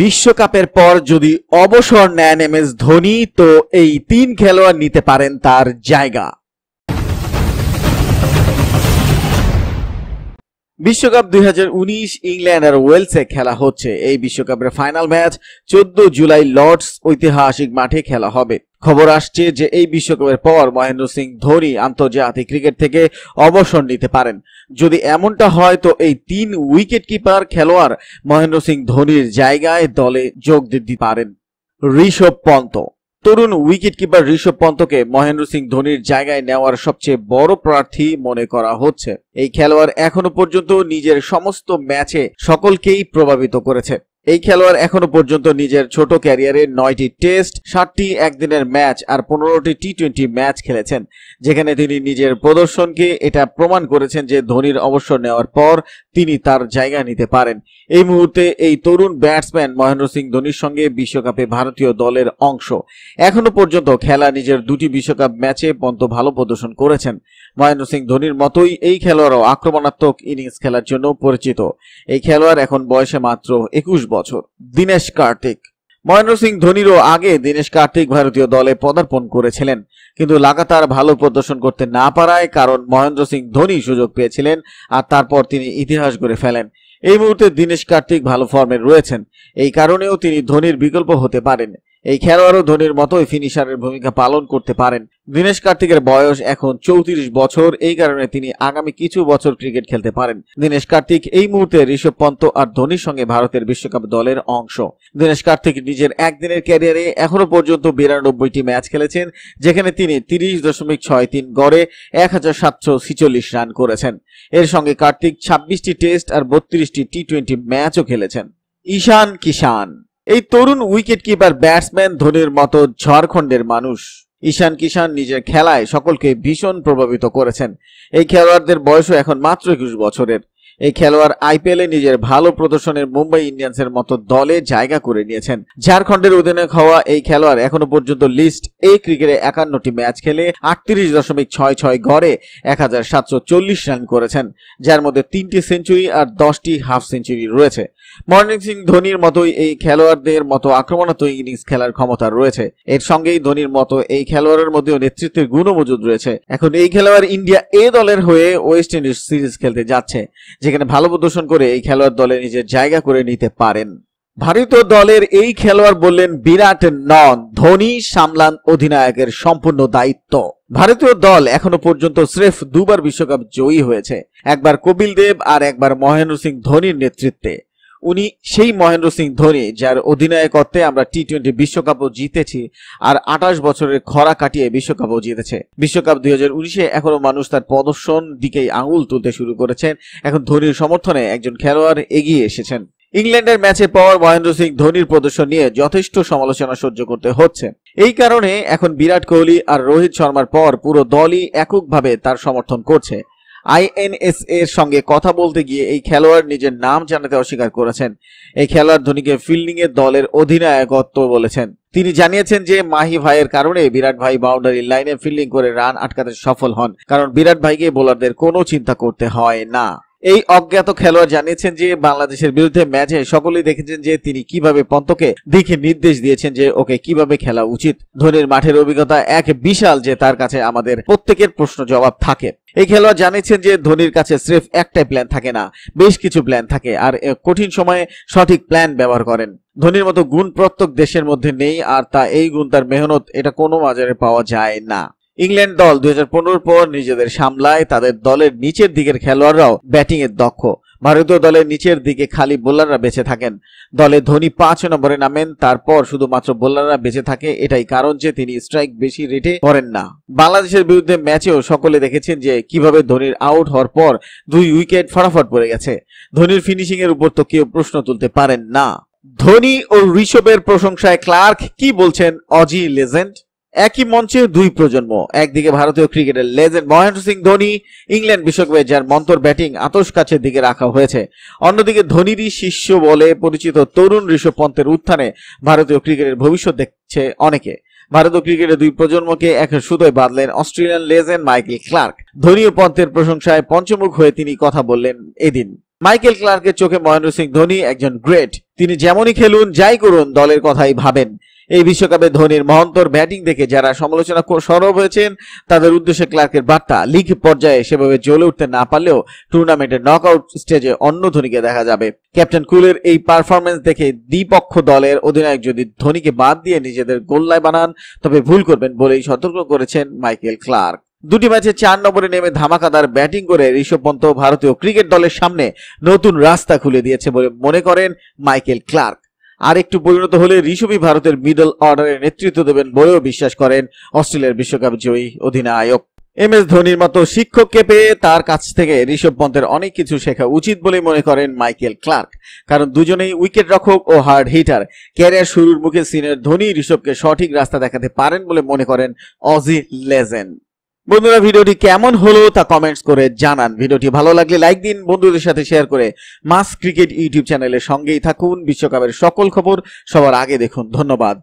বিশ্বকাপের পর যদি অবসর নেন এম এস ধোনি তো এই তিন খেলোয়াড় নিতে পারেন তার জায়গা বিশ্বকাপ দুই ইংল্যান্ড আর ওয়েলসে খেলা হচ্ছে এই বিশ্বকাপের ফাইনাল ম্যাচ চোদ্দ জুলাই লর্ডস ঐতিহাসিক মাঠে খেলা হবে খবর আসছে যে এই বিশ্বকাপের পর মহেন্দ্র সিং ধোনি আন্তর্জাতিক ক্রিকেট থেকে অবসর নিতে পারেন যদি এমনটা হয় তো এই তিন উইকেট কিপার খেলোয়াড় মহেন্দ্র সিং ধোনির জায়গায় দলে যোগ দিতে পারেন ঋষভ পন্ত তরুণ উইকেট কিপার ঋষভ পন্তকে মহেন্দ্র সিং ধোনির জায়গায় নেওয়ার সবচেয়ে বড় প্রার্থী মনে করা হচ্ছে এই খেলোয়াড় এখনো পর্যন্ত নিজের সমস্ত ম্যাচে সকলকেই প্রভাবিত করেছে এই খেলোয়াড় এখনো পর্যন্ত নিজের ছোট ক্যারিয়ারে নয়টি টেস্ট ষাটটি একদিনের ম্যাচ আর পনেরোটি টি টোয়েন্টি ম্যাচ খেলেছেন যেখানে তিনি নিজের প্রদর্শনকে এটা প্রমাণ করেছেন যে ধোনির অবসর নেওয়ার পর তিনি তার জায়গা নিতে পারেন এই মুহূর্তে এই তরুণ ব্যাটসম্যান মহেন্দ্র সিং ধোনির সঙ্গে বিশ্বকাপে ভারতীয় দলের অংশ এখনো পর্যন্ত খেলা নিজের দুটি বিশ্বকাপ ম্যাচে পন্ত ভালো প্রদর্শন করেছেন মহেন্দ্র সিং ধোনির মতোই এই খেলোয়াড়ও আক্রমণাত্মক ইনিংস খেলার জন্য পরিচিত এই খেলোয়াড় এখন বয়সে মাত্র একুশ বছর দীনেশ কার্তিক মহেন্দ্র সিং ধোনিরও আগে দীনেশ কার্তিক ভারতীয় দলে পদার্পণ করেছিলেন কিন্তু লাগাতার ভালো প্রদর্শন করতে না পারায় কারণ মহেন্দ্র সিং ধোনি সুযোগ পেয়েছিলেন আর তারপর তিনি ইতিহাস গড়ে ফেলেন এই মুহূর্তে দীনেশ কার্তিক ভালো ফর্মে রয়েছেন এই কারণেও তিনি ধোনির বিকল্প হতে পারেন এই খেলোয়াড়ও ধোনির মতোই ফিনিশারের ভূমিকা পালন করতে পারেন দীনেশ কার্তিকের বয়স এখন চৌত্রিশ বছর এই কারণে তিনি আগামী কিছু বছর ক্রিকেট খেলতে পারেন দীনেশ কার্তিক এই মুহূর্তে ঋষভ পন্ত আর ধোনির সঙ্গে ভারতের বিশ্বকাপ দলের অংশ দীনেশ কার্তিক নিজের একদিনের ক্যারিয়ারে এখনো পর্যন্ত বিরানব্বইটি ম্যাচ খেলেছেন যেখানে তিনি তিরিশ দশমিক ছয় তিন গড়ে এক হাজার সাতশো ছিচল্লিশ রান করেছেন এর সঙ্গে কার্তিক ছাব্বিশটি টেস্ট আর বত্রিশটি টি টোয়েন্টি ম্যাচও খেলেছেন ঈশান কিষান এই তরুণ উইকেট কিপার ব্যাটসম্যান ধোনির মতো ঝাড়খণ্ডের মানুষ ঈশান কিষান নিজের খেলায় সকলকে ভীষণ প্রভাবিত করেছেন এই খেলোয়াড়দের বয়সও এখন মাত্র একুশ বছরের এই খেলোয়াড় আইপিএল এ নিজের ভালো প্রদর্শনের মুম্বাই ইন্ডিয়ান্সের মতো দলে জায়গা করে নিয়েছেন ঝাড়খণ্ডের অধিনায়ক হওয়া এই খেলোয়াড় এখনো পর্যন্ত লিস্ট এই ক্রিকেটে একান্নটি ম্যাচ খেলে আটত্রিশ দশমিক ছয় ছয় গড়ে এক হাজার সাতশো চল্লিশ রান করেছেন যার মধ্যে তিনটি সেঞ্চুরি আর দশটি হাফ সেঞ্চুরি রয়েছে মহেন্দ্র সিং ধোনির মতোই এই খেলোয়াড়দের মতো আক্রমণাত্মক ইনিংস খেলার ক্ষমতা রয়েছে এর সঙ্গেই ধোনির মতো এই খেলোয়াড়ের মধ্যেও নেতৃত্বের গুণ মজুদ রয়েছে এখন এই খেলোয়াড় ইন্ডিয়া এ দলের হয়ে ওয়েস্ট ইন্ডিজ সিরিজ খেলতে যাচ্ছে যেখানে ভালো প্রদর্শন করে এই খেলোয়াড় দলে নিজের জায়গা করে নিতে পারেন ভারতীয় দলের এই খেলোয়াড় বললেন বিরাট নন ধোনি সামলান অধিনায়কের সম্পূর্ণ দায়িত্ব ভারতীয় দল এখনো পর্যন্ত স্রেফ দুবার বিশ্বকাপ জয়ী হয়েছে একবার কপিল দেব আর একবার মহেন্দ্র সিং ধোনির নেতৃত্বে উনি সেই মহেন্দ্র সিং ধোনি যার অধিনায়কত্বে আমরা টি টোয়েন্টি বিশ্বকাপও জিতেছি আর আঠাশ বছরের খরা কাটিয়ে বিশ্বকাপও জিতেছে বিশ্বকাপ দুই হাজার উনিশে এখনো মানুষ তার প্রদর্শন দিকেই আঙুল তুলতে শুরু করেছেন এখন ধোনির সমর্থনে একজন খেলোয়াড় এগিয়ে এসেছেন ইংল্যান্ডের ম্যাচে পর মহেন্দ্র সিং ধোনির প্রদর্শন নিয়ে যথেষ্ট সমালোচনা সহ্য করতে হচ্ছে এই কারণে এখন বিরাট কোহলি আর রোহিত শর্মার পর পুরো দলই এককভাবে তার সমর্থন করছে আইএনএসএ এর সঙ্গে কথা বলতে গিয়ে এই খেলোয়াড় নিজের নাম জানাতে অস্বীকার করেছেন এই খেলোয়াড় ধোনিকে ফিল্ডিং এর দলের অধিনায়কত্ব বলেছেন তিনি জানিয়েছেন যে মাহি ভাইয়ের কারণে বিরাট ভাই বাউন্ডারি লাইনে ফিল্ডিং করে রান আটকাতে সফল হন কারণ বিরাট ভাইকে বোলারদের কোনো চিন্তা করতে হয় না এই অজ্ঞাত খেলোয়াড় জানিয়েছেন যে বাংলাদেশের বিরুদ্ধে ম্যাচে সকলেই দেখেছেন যে তিনি কিভাবে পন্তকে দেখে নির্দেশ দিয়েছেন যে ওকে কিভাবে খেলা উচিত ধোনির মাঠের অভিজ্ঞতা এক বিশাল যে তার কাছে আমাদের প্রত্যেকের প্রশ্ন জবাব থাকে এই খেলোয়াড় জানিয়েছেন যে ধোনির কাছে স্রেফ একটাই প্ল্যান থাকে না বেশ কিছু প্ল্যান থাকে আর কঠিন সময়ে সঠিক প্ল্যান ব্যবহার করেন ধোনির মতো গুণ প্রত্যেক দেশের মধ্যে নেই আর তা এই গুণ তার মেহনত এটা কোনো বাজারে পাওয়া যায় না ইংল্যান্ড দল দুই পর নিজেদের সামলায় তাদের দলের নিচের দিকের খেলোয়াড়রাও ব্যাটিং এর দক্ষ ভারতীয় দলের নিচের দিকে খালি বোলাররা বেঁচে থাকেন দলে ধোনি পাঁচ নম্বরে নামেন তারপর শুধুমাত্র বোলাররা বেঁচে থাকে এটাই কারণ যে তিনি স্ট্রাইক বেশি রেটে করেন না বাংলাদেশের বিরুদ্ধে ম্যাচেও সকলে দেখেছেন যে কিভাবে ধোনির আউট হওয়ার পর দুই উইকেট ফটাফট পড়ে গেছে ধোনির ফিনিশিং এর উপর তো কেউ প্রশ্ন তুলতে পারেন না ধোনি ও ঋষভের প্রশংসায় ক্লার্ক কি বলছেন অজি লেজেন্ড একই মঞ্চে দুই প্রজন্ম একদিকে ভারতীয় ক্রিকেটের লেজেন্ড মহেন্দ্র সিং ধোনি ইংল্যান্ড বিশ্বকাপে যার মন্তর ব্যাটিং আতস কাছের দিকে রাখা হয়েছে অন্যদিকে ধোনিরই শিষ্য বলে পরিচিত তরুণ ঋষভ পন্থের উত্থানে ভারতীয় ক্রিকেটের ভবিষ্যৎ দেখছে অনেকে ভারতীয় ক্রিকেটের দুই প্রজন্মকে এক সুতোয় বাঁধলেন অস্ট্রেলিয়ান লেজেন্ড মাইকেল ক্লার্ক ধোনীয় পন্থের প্রশংসায় পঞ্চমুখ হয়ে তিনি কথা বললেন এদিন মাইকেল ক্লার্কের চোখে মহেন্দ্র সিং ধোনি একজন গ্রেট তিনি যেমনই খেলুন যাই করুন দলের কথাই ভাবেন এই বিশ্বকাপে ধোনির মহন্তর ব্যাটিং দেখে যারা সমালোচনা সরব হয়েছেন তাদের উদ্দেশ্যে ক্লার্কের বার্তা লিগ পর্যায়ে সেভাবে জ্বলে উঠতে না পারলেও টুর্নামেন্টের নকআউট স্টেজে অন্য ধোনিকে দেখা যাবে ক্যাপ্টেন কুলের এই পারফরমেন্স দেখে দ্বিপক্ষ দলের অধিনায়ক যদি ধোনিকে বাদ দিয়ে নিজেদের গোল্লায় বানান তবে ভুল করবেন বলেই সতর্ক করেছেন মাইকেল ক্লার্ক দুটি ম্যাচে চার নম্বরে নেমে ধামাকাদার ব্যাটিং করে ঋষভ পন্ত ভারতীয় ক্রিকেট দলের সামনে নতুন রাস্তা খুলে দিয়েছে বলে মনে করেন মাইকেল ক্লার্ক আর একটু পরিণত হলে ঋষভই ভারতের মিডল অর্ডারে নেতৃত্ব দেবেন বলেও বিশ্বাস করেন অস্ট্রেলিয়ার বিশ্বকাপ জয়ী অধিনায়ক এম এস ধোনির মতো শিক্ষককে পেয়ে তার কাছ থেকে ঋষভ পন্থের অনেক কিছু শেখা উচিত বলে মনে করেন মাইকেল ক্লার্ক কারণ দুজনেই উইকেট রক্ষক ও হার্ড হিটার ক্যারিয়ার শুরুর মুখে সিনের ধোনি ঋষভকে সঠিক রাস্তা দেখাতে পারেন বলে মনে করেন অজি লেজেন্ড বন্ধুরা ভিডিওটি কেমন হলো তা কমেন্টস করে জানান ভিডিওটি ভালো লাগলে লাইক দিন বন্ধুদের সাথে শেয়ার করে মাস ক্রিকেট ইউটিউব চ্যানেলের সঙ্গেই থাকুন বিশ্বকাপের সকল খবর সবার আগে দেখুন ধন্যবাদ